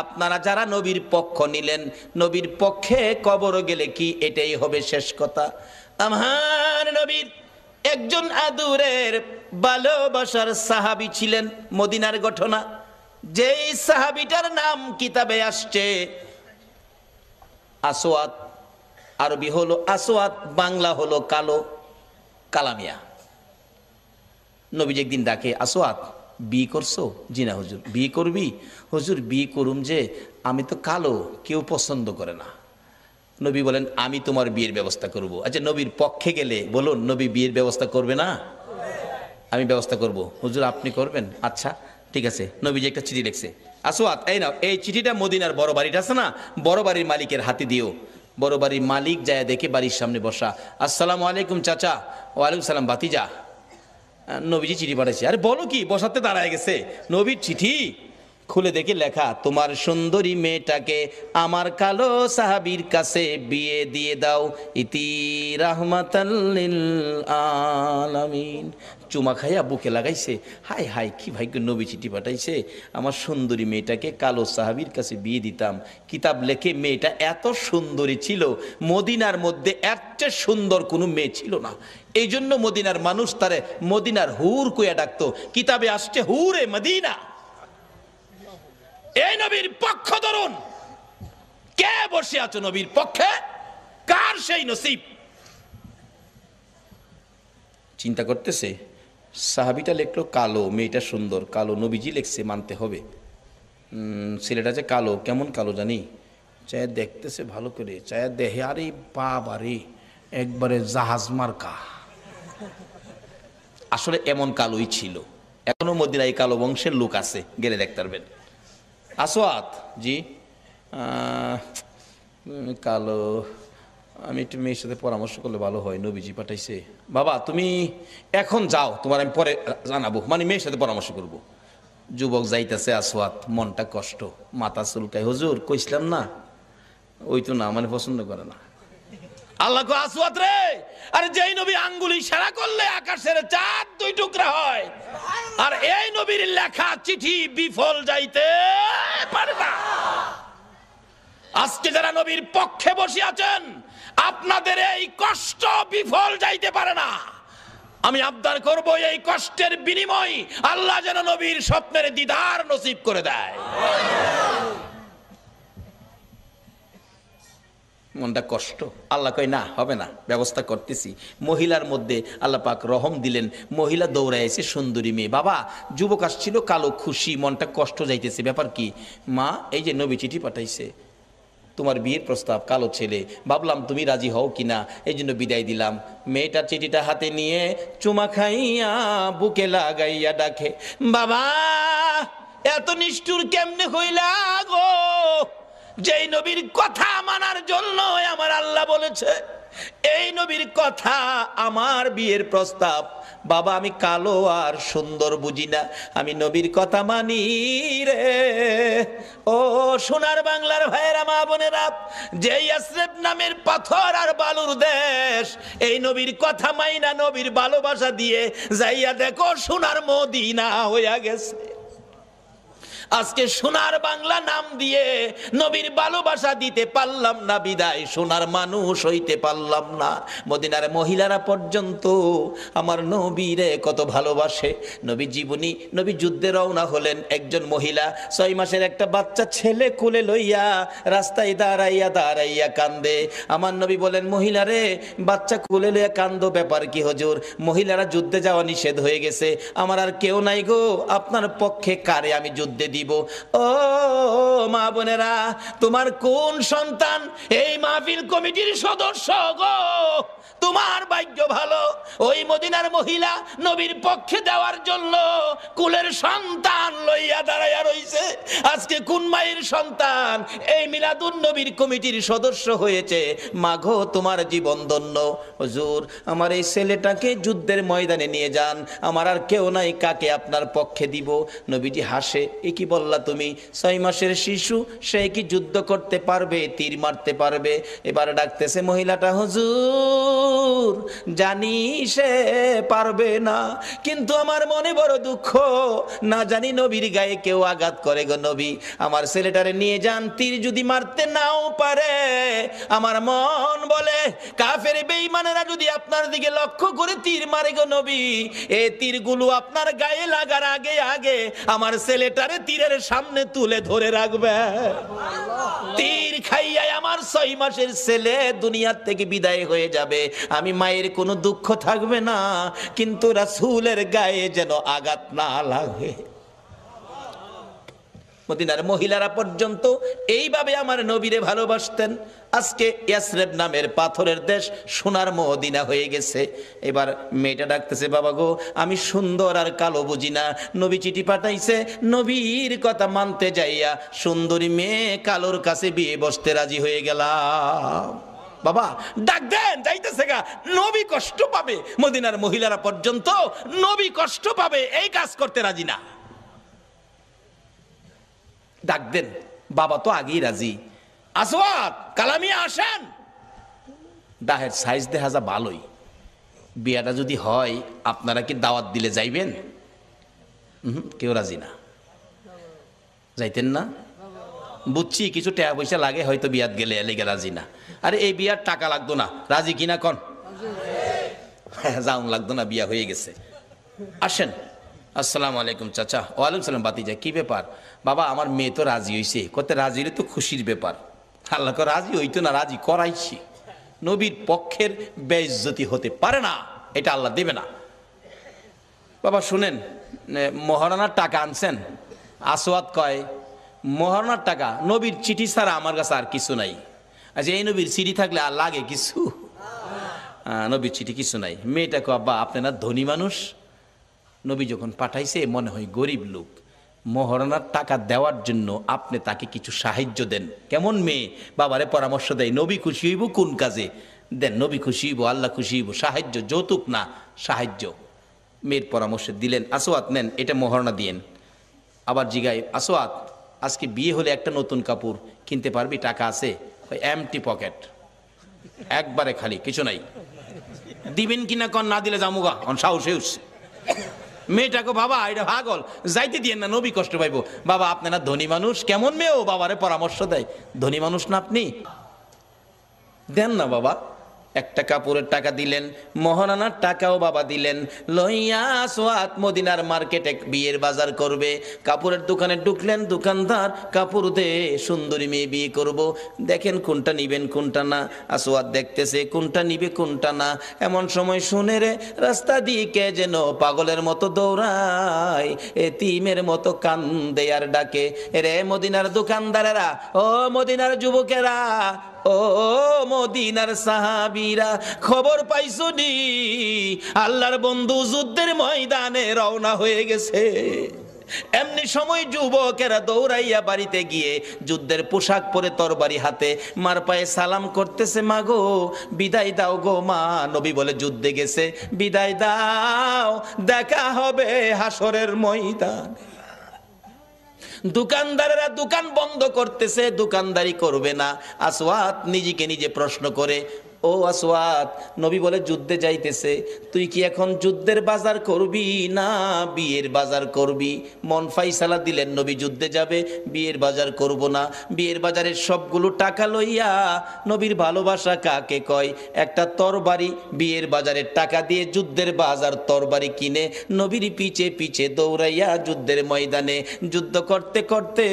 আপনারা যারা নবীর পক্ষ নিলেন নবীর পক্ষে কবর গেলে কি এটাই হবে শেষ কথা আমার নবীর একজন আদুরের ভালোবাসার সাহাবি ছিলেন মদিনার ঘটনা যেই সাহাবিটার নাম কিতাবে আসছে আসোয়াত আরবি হলো আসোয়াত বাংলা হলো কালো কালামিয়া নবীজ একদিন ডাকে আসোয়াত বিয়ে করছো জি না হুজুর বিয়ে করবি হুজুর বিয়ে করুম যে আমি তো কালো কেউ পছন্দ করে না নবী বলেন আমি তোমার বিয়ের ব্যবস্থা করব। আচ্ছা নবীর পক্ষে গেলে বলুন নবী বিয়ের ব্যবস্থা করবে না আমি ব্যবস্থা করব। হুজুর আপনি করবেন আচ্ছা ঠিক আছে নবী যে একটা চিঠি লিখছে আসোয়াত এই না এই চিঠিটা মদিনার বড় বাড়িটা আছে না বড় বাড়ির মালিকের হাতে দিও বড় বাড়ির মালিক যায় দেখে বাড়ির সামনে বসা আসসালামু আলাইকুম চাচা ওয়ালাইকুম সালাম বাতিজা নবীজি চিঠি পাঠাইছে আরে বলো কি বসাতে দাঁড়ায় গেছে নবীর চিঠি খুলে দেখি লেখা তোমার সুন্দরী মেয়েটাকে আমার কালো সাহাবির কাছে বিয়ে দিয়ে দাও ইতি রাহমাতাল্লিল আলামিন চুমা খাইয়া বুকে লাগাইছে হাই হাই কি ভাগ্য নবী চিঠি পাঠাইছে আমার সুন্দরী মেয়েটাকে কালো সাহাবির কাছে বিয়ে দিতাম কিতাব লেখে মেয়েটা এত সুন্দরী ছিল মদিনার মধ্যে একটা সুন্দর কোনো মেয়ে ছিল না এই জন্য মদিনার মানুষ তারে মদিনার হুর কুয়া ডাকতো কিতাবে আসছে হুরে মদিনা এই নবীর পক্ষ ধরুন কে বসে আছো নবীর পক্ষে কার সেই নসিব চিন্তা করতেছে সাহাবিটা লিখলো কালো মেয়েটা সুন্দর কালো নবীজি লেখছে মানতে হবে ছেলেটা যে কালো কেমন কালো জানি চায় দেখতেছে ভালো করে চায় দেহে আরে বাপ আরে একবারে জাহাজ মার্কা আসলে এমন কালোই ছিল এখনো মদিনায় কালো বংশের লোক আছে গেলে দেখতে পারবেন আসওয়াত জি কালো আমি একটু মেয়ের সাথে পরামর্শ করলে ভালো হয় নবীজি পাঠাইছে বাবা তুমি এখন যাও তোমার আমি পরে জানাবো মানে মেয়ের সাথে পরামর্শ করব। যুবক যাইতেছে আসওয়াত মনটা কষ্ট মাথা চুলকায় হুজুর কইসলাম না ওই তো না মানে পছন্দ করে না আল্লাহ আসওয়াত রে আরে যেই নবী আঙ্গুলি সারা করলে আকাশের চাঁদ দুই টুকরা হয় আর এই নবীর লেখা চিঠি বিফল যাইতে পারে না আজকে যারা নবীর পক্ষে বসে আছেন আপনাদের এই কষ্ট বিফল যাইতে পারে না আমি আবদার করব এই কষ্টের বিনিময় আল্লাহ যেন নবীর স্বপ্নের দিদার নসিব করে দেয় মনটা কষ্ট আল্লাহ কয় না হবে না ব্যবস্থা করতেছি মহিলার মধ্যে আল্লাহ পাক রহম দিলেন মহিলা দৌড়ায় এসে সুন্দরী মেয়ে বাবা যুবক আসছিল কালো খুশি মনটা কষ্ট যাইতেছে ব্যাপার কি মা এই যে নবী চিঠি পাঠাইছে তোমার বিয়ের প্রস্তাব কালো ছেলে ভাবলাম তুমি রাজি হও কি না এই জন্য বিদায় দিলাম মেয়েটা চিঠিটা হাতে নিয়ে চুমা খাইয়া বুকে লাগাইয়া ডাকে বাবা এত নিষ্ঠুর কেমনে হইলা গো যে নবীর কথা মানার জন্য আমার আল্লাহ বলেছে এই নবীর কথা আমার বিয়ের প্রস্তাব বাবা আমি কালো আর সুন্দর বুঝি না আমি নবীর কথা মানি রে ও সোনার বাংলার ভাইয়েরা মা বোনেরা যেই আশ্রেফ নামের পাথর আর বালুর দেশ এই নবীর কথা মাইনা নবীর ভালোবাসা দিয়ে যাইয়া দেখো সোনার মদিনা হইয়া গেছে আজকে সোনার বাংলা নাম দিয়ে নবীর ভালোবাসা দিতে পারলাম না বিদায় সোনার মানুষ হইতে পারলাম না মদিনার মহিলারা পর্যন্ত আমার নবীরে কত ভালোবাসে নবী জীবনী নবী যুদ্ধে রওনা হলেন একজন মহিলা ছয় মাসের একটা বাচ্চা ছেলে কোলে লইয়া রাস্তায় দাঁড়াইয়া দাঁড়াইয়া কান্দে আমার নবী বলেন মহিলারে বাচ্চা কোলে লইয়া কান্দ ব্যাপার কি হজুর মহিলারা যুদ্ধে যাওয়া নিষেধ হয়ে গেছে আমার আর কেউ নাই গো আপনার পক্ষে কারে আমি যুদ্ধে দিই দিব ও মা বোনেরা তোমার কোন সন্তান এই মাহফিল কমিটির সদস্য গো তোমার ভাগ্য ভালো ওই মদিনার মহিলা নবীর পক্ষে দেওয়ার জন্য কুলের সন্তান লইয়া দাঁড়াইয়া রইছে আজকে কোন মায়ের সন্তান এই মিলাদুন নবীর কমিটির সদস্য হয়েছে মাঘো তোমার জীবন ধন্য হজুর আমার এই ছেলেটাকে যুদ্ধের ময়দানে নিয়ে যান আমার আর কেউ নাই কাকে আপনার পক্ষে দিব নবীটি হাসে এ কি বললা তুমি ছয় মাসের শিশু সে কি যুদ্ধ করতে পারবে তীর মারতে পারবে এবার ডাকতেছে মহিলাটা হুজুর জানি সে পারবে না কিন্তু আমার মনে বড় দুঃখ না জানি নবীর গায়ে কেউ আঘাত করে গো নবী আমার ছেলেটারে নিয়ে যান তীর যদি মারতে নাও পারে আমার মন বলে কাফের বেইমানেরা যদি আপনার দিকে লক্ষ্য করে তীর মারে গো নবী এই তীরগুলো আপনার গায়ে লাগার আগে আগে আমার ছেলেটারে তীরের সামনে তুলে ধরে রাখবে তীর খাইয়া আমার ছয় মাসের ছেলে দুনিয়ার থেকে বিদায় হয়ে যাবে আমি মায়ের কোনো দুঃখ থাকবে না কিন্তু রাসুলের গায়ে যেন আঘাত না লাগে মদিনার মহিলারা পর্যন্ত এইভাবে আমার নবীরে ভালোবাসতেন আজকে ইয়াসরেব নামের পাথরের দেশ সোনার মদিনা হয়ে গেছে এবার মেয়েটা ডাকতেছে বাবা গো আমি সুন্দর আর কালো বুঝি না নবী চিঠি পাঠাইছে নবীর কথা মানতে যাইয়া সুন্দরী মেয়ে কালোর কাছে বিয়ে বসতে রাজি হয়ে গেলাম বাবা ডাক দেন যাইতেছে গা নবী কষ্ট পাবে মদিনার মহিলারা পর্যন্ত নবী কষ্ট পাবে এই কাজ করতে রাজি না ডাকবেন বাবা তো আগেই রাজি আসওয়াত কালামি আসেন দাহের সাইজ দেখা যা ভালোই বিয়াটা যদি হয় আপনারা কি দাওয়াত দিলে যাইবেন কেউ রাজি না যাইতেন না বুঝছি কিছু টাকা পয়সা লাগে হয়তো বিয়াত গেলে এলেগে রাজি না আরে এই বিয়ার টাকা লাগতো না রাজি কিনা কন যাউন হ্যাঁ, লাগতো না বিয়া হয়ে গেছে আসেন আসসালামু আলাইকুম চাচা ওয়ালাইকুম সালাম বাতিজা কী ব্যাপার বাবা আমার মেয়ে তো রাজি হয়েছে করতে রাজি হলে তো খুশির ব্যাপার আল্লাহকে রাজি হইতো না রাজি করাইছি নবীর পক্ষের বেজ্জতি হতে পারে না এটা আল্লাহ দেবে না বাবা শুনেন মহারানার টাকা আনছেন আসওয়াত কয় মহারানার টাকা নবীর চিঠি ছাড়া আমার কাছে আর কিছু নাই আচ্ছা এই নবীর চিঠি থাকলে আর লাগে কিছু নবীর চিঠি কিছু নাই মেয়েটা কো আব্বা আপনি না ধনী মানুষ নবী যখন পাঠাইছে মনে হয় গরিব লোক মহরণার টাকা দেওয়ার জন্য আপনি তাকে কিছু সাহায্য দেন কেমন মেয়ে বাবারে পরামর্শ দেয় নবী খুশি হইব কোন কাজে দেন নবী খুশি হইব আল্লাহ খুশি হইব সাহায্য যৌতুক না সাহায্য মেয়ের পরামর্শ দিলেন আসোয়াত নেন এটা মহরণা দিয়েন আবার জিগাই আসোয়াত আজকে বিয়ে হলে একটা নতুন কাপড় কিনতে পারবি টাকা আছে ওই এমটি পকেট একবারে খালি কিছু নাই দিবেন কিনা কন না দিলে জামুগা অন সাহসে উঠছে মেয়েটাকে বাবা এটা ভাগল যাইতে দিয়ে না নবী কষ্ট পাইবো বাবা আপনারা ধনী মানুষ কেমন মেয়েও বাবারে পরামর্শ দেয় ধনী মানুষ না আপনি দেন না বাবা একটা কাপড়ের টাকা দিলেন মহানানার টাকাও বাবা দিলেন লইয়া সোয়াত মদিনার মার্কেটে বিয়ের বাজার করবে কাপড়ের দোকানে ঢুকলেন দোকানদার কাপড় দে সুন্দরী মেয়ে বিয়ে করব দেখেন কোনটা নিবেন কোনটা না আসোয়াত দেখতেছে কোনটা নিবে কোনটা না এমন সময় শুনে রে রাস্তা দিয়ে কে যেন পাগলের মতো দৌড়ায় এ তিমের মতো কান্দে আর ডাকে রে মদিনার দোকানদারেরা ও মদিনার যুবকেরা ও মদিনার সাহাবিরা খবর নি আল্লাহর বন্ধু যুদ্ধের ময়দানে রওনা হয়ে গেছে এমনি সময় যুবকেরা দৌড়াইয়া বাড়িতে গিয়ে যুদ্ধের পোশাক পরে তরবারি হাতে মার পায়ে সালাম করতেছে মা গো বিদায় দাও গো মা নবী বলে যুদ্ধে গেছে বিদায় দাও দেখা হবে হাসরের ময়দানে দোকানদারেরা দোকান বন্ধ করতেছে দোকানদারি করবে না আসওয়াত নিজেকে নিজে প্রশ্ন করে ও আসওয়াত নবী বলে যুদ্ধে যাইতেছে তুই কি এখন যুদ্ধের বাজার করবি না বিয়ের বাজার করবি মন ফাইসালা দিলেন নবী যুদ্ধে যাবে বিয়ের বাজার করব না বিয়ের বাজারের সবগুলো টাকা লইয়া নবীর ভালোবাসা কাকে কয় একটা তরবারি বিয়ের বাজারের টাকা দিয়ে যুদ্ধের বাজার তরবারি কিনে নবীর পিছে পিছে দৌড়াইয়া যুদ্ধের ময়দানে যুদ্ধ করতে করতে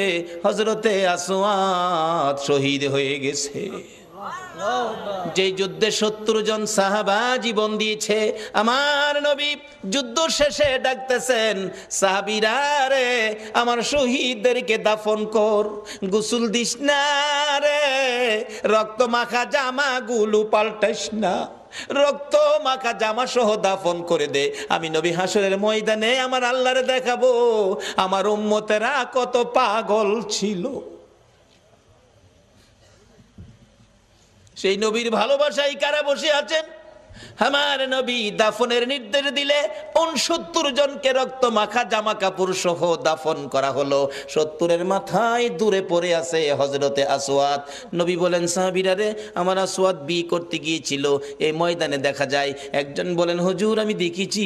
হজরতে আসওয়াত শহীদ হয়ে গেছে যে যুদ্ধে সত্তর জন সাহাবা জীবন দিয়েছে আমার নবী যুদ্ধ শেষে ডাকতেছেন সাহাবিরা রে আমার শহীদদেরকে দাফন কর গুসুল দিস না রে রক্ত মাখা জামা গুলু পাল্টাস না রক্ত মাখা জামা সহ দাফন করে দে আমি নবী হাসরের ময়দানে আমার আল্লাহরে দেখাবো আমার উম্মতেরা কত পাগল ছিল সেই নবীর ভালোবাসায় কারা বসে আছেন আমার নবী দাফনের নির্দেশ দিলে উনসত্তর জনকে রক্ত মাখা জামা কাপড় সহ দাফন করা হলো সত্তরের মাথায় দূরে পড়ে আছে হজরতে আসওয়াত নবী বলেন সাহাবিরারে আমার আসওয়াত বিয়ে করতে গিয়েছিল এই ময়দানে দেখা যায় একজন বলেন হজুর আমি দেখেছি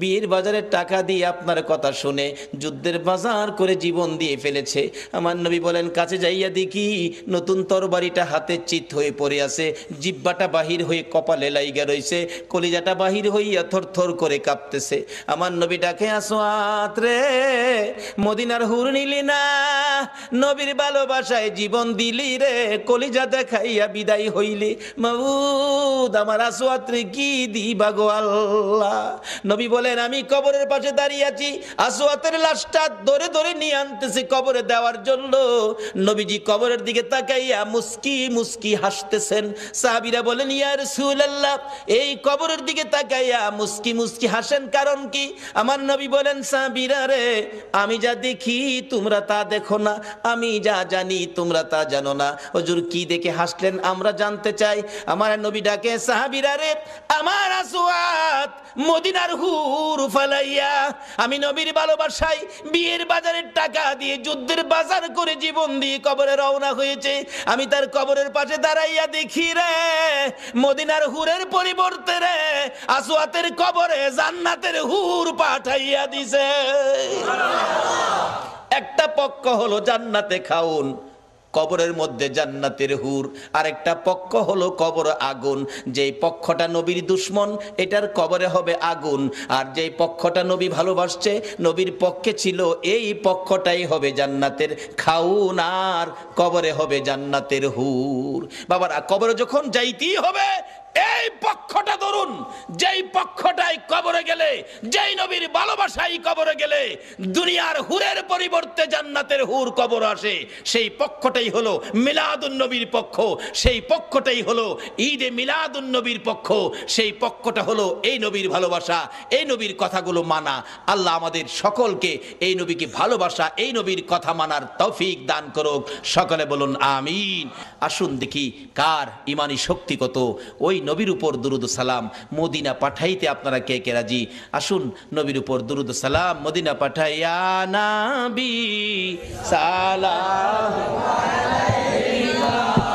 বিয়ের বাজারে টাকা দিয়ে আপনার কথা শুনে যুদ্ধের বাজার করে জীবন দিয়ে ফেলেছে আমার নবী বলেন কাছে যাইয়া দেখি নতুন তরবারিটা হাতে চিত হয়ে পড়ে আছে জিব্বাটা বাহির হয়ে কপালে লাইগা রয়েছে হয়েছে কলিজাটা বাহির হইয়া থর থর করে কাঁপতেছে আমার নবী ডাকে আসোয়াত রে মদিনার হুর নিলি না নবীর ভালোবাসায় জীবন দিলি রে কলিজা দেখাইয়া বিদায় হইলি মাবুদ আমার আসোয়াত রে কি দিবা গো আল্লাহ নবী বলেন আমি কবরের পাশে দাঁড়িয়ে আছি আসো আসোয়াতের লাশটা ধরে ধরে নিয়ে আনতেছি কবরে দেওয়ার জন্য নবীজি কবরের দিকে তাকাইয়া মুস্কি মুস্কি হাসতেছেন সাহাবিরা বলেন ইয়ার সুল্লাহ এ এই কবরের দিকে তাকাইয়া মুস্কি মুস্কি হাসেন কারণ কি আমার নবী বলেন সাবিরা রে আমি যা দেখি তোমরা তা দেখো না আমি যা জানি তোমরা তা জানো না হজুর কি দেখে হাসলেন আমরা জানতে চাই আমার নবী ডাকে সাহাবিরা রে আমার আসওয়াত মদিনার হুর ফালাইয়া আমি নবীর ভালোবাসায় বিয়ের বাজারের টাকা দিয়ে যুদ্ধের বাজার করে জীবন দিয়ে কবরে রওনা হয়েছে আমি তার কবরের পাশে দাঁড়াইয়া দেখি রে মদিনার হুরের পরিবর্তন করতে রে আসওয়াতের কবরে জান্নাতের হুর পাঠাইয়া দিছে একটা পক্ষ হলো জান্নাতে খাউন কবরের মধ্যে জান্নাতের হুর আর একটা পক্ষ হলো কবর আগুন যেই পক্ষটা নবীর দুশ্মন এটার কবরে হবে আগুন আর যেই পক্ষটা নবী ভালোবাসছে নবীর পক্ষে ছিল এই পক্ষটাই হবে জান্নাতের খাউন আর কবরে হবে জান্নাতের হুর বাবারা কবরে যখন যাইতেই হবে এই পক্ষটা ধরুন যেই পক্ষটাই কবরে গেলে যেই নবীর ভালোবাসাই কবরে গেলে দুনিয়ার হুরের পরিবর্তে জান্নাতের হুর কবর আসে সেই পক্ষটাই হলো মিলাদুন নবীর পক্ষ সেই পক্ষটাই হলো ঈদে মিলাদুন নবীর পক্ষ সেই পক্ষটা হলো এই নবীর ভালোবাসা এই নবীর কথাগুলো মানা আল্লাহ আমাদের সকলকে এই নবীকে ভালোবাসা এই নবীর কথা মানার তৌফিক দান করুক সকলে বলুন আমিন আসুন দেখি কার ইমানি শক্তি কত ওই নবীর উপর দুরুদ সালাম মদিনা পাঠাইতে আপনারা কে কে রাজি আসুন নবীর উপর দুরুদ সালাম মদিনা পাঠাইয়া নাবি সালাম